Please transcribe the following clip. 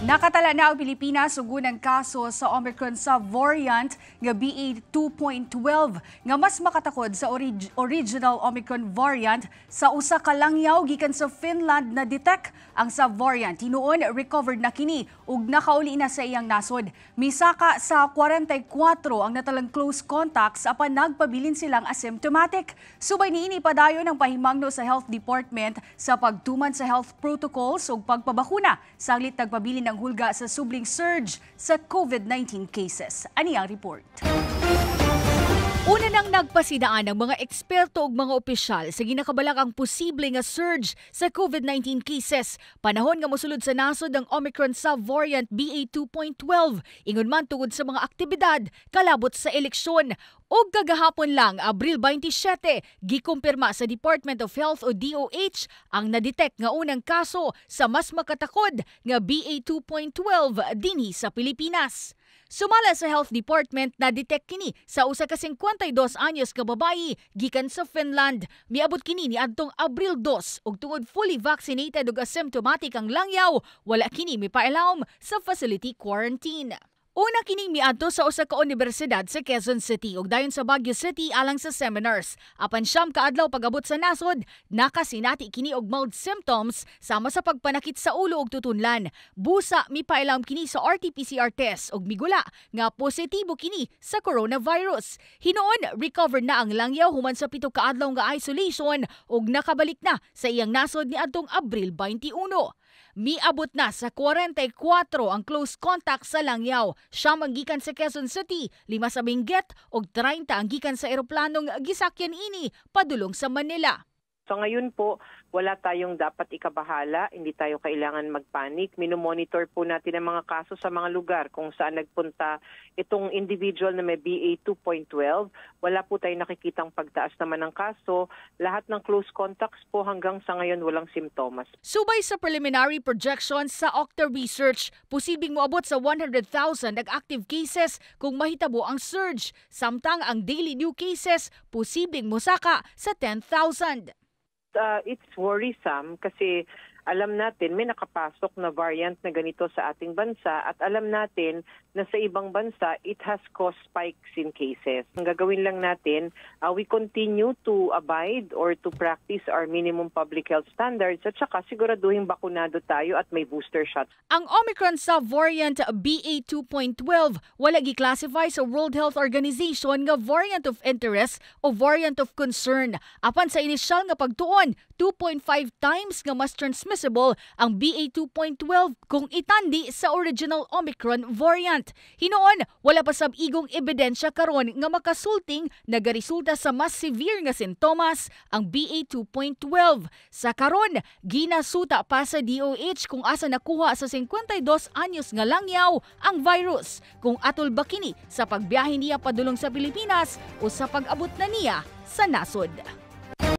Nakatala na ang Pilipinas ug ng kaso sa Omicron sub-variant nga BA2.12 nga mas makatakod sa orig original Omicron variant sa usa ka langyaw gikan sa Finland na detect ang sub-variant. Hinuon recovered na kini ug nakauli na sa iyang nasod. Misaka sa 44 ang natalang close contacts apan nagpabilin silang asymptomatic. Subay niini padayon ang pahimangno sa Health Department sa pagtuman sa health protocols ug pagpabakuna saglit nagpabilin ng hulga sa subling surge sa COVID-19 cases. Ani ang report. Una nang nagpasidaan ang mga eksperto ug mga opisyal sa ginakabalak ang posible nga surge sa COVID-19 cases panahon nga mosulod sa nasod ang Omicron sub-variant BA2.12 ingon man tungod sa mga aktibidad kalabot sa eleksyon ug kagahapon lang Abril 27 gikumpirma sa Department of Health o DOH ang nadetect nga unang kaso sa mas makatakod nga BA2.12 dinhi sa Pilipinas. Sumala sa Health Department na detect kini sa usa ka 52 anyos ka babayi gikan sa Finland. Miabot kini ni adtong Abril 2 ug tungod fully vaccinated ug asymptomatic ang langyaw, wala kini mipailawom sa facility quarantine. Una kining miadto sa usa ka unibersidad sa Quezon City ug dayon sa Baguio City alang sa seminars. Apan siyam ka adlaw pagabot sa nasod, nakasinati kini og mild symptoms sama sa pagpanakit sa ulo ug tutunlan. Busa mipailam kini sa RT-PCR test ug migula nga positibo kini sa coronavirus. Hinuon recover na ang langyaw human sa pito ka adlaw nga isolation ug nakabalik na sa iyang nasod ni adtong Abril 21. Miabot na sa 44 e ang close contact sa langyaw siyam ang gikan sa Quezon City, lima sa Benguet og 30 ang gikan sa eroplanong gisakyan ini padulong sa Manila. So ngayon po, wala tayong dapat ikabahala, hindi tayo kailangan magpanik. Minomonitor po natin ang mga kaso sa mga lugar kung saan nagpunta itong individual na may BA 2.12. Wala po tayong nakikitang pagtaas naman ng kaso. Lahat ng close contacts po hanggang sa ngayon walang simptomas. Subay sa preliminary projections sa Octa Research, posibleng moabot sa 100,000 ang active cases kung mahitabo ang surge, samtang ang daily new cases posibleng musaka sa 10,000 uh, it's worrisome kasi alam natin may nakapasok na variant na ganito sa ating bansa at alam natin na sa ibang bansa it has caused spikes in cases. Ang gagawin lang natin, uh, we continue to abide or to practice our minimum public health standards at saka siguraduhin bakunado tayo at may booster shot. Ang Omicron sub-variant BA2.12 wala gi-classify sa World Health Organization nga variant of interest o variant of concern. Apan sa inisyal nga pagtuon, 2.5 times nga mas transmissible possible ang BA2.12 kung itandi sa original Omicron variant. Hinoon, wala pa sab igong ebidensya karon nga makasulting nagaresulta sa mas severe nga sintomas ang BA2.12. Sa karon, ginasuta pa sa DOH kung asa nakuha sa 52 anyos nga langyaw ang virus kung atol ba kini sa pagbiyahe niya padulong sa Pilipinas o sa pag-abot na niya sa nasod.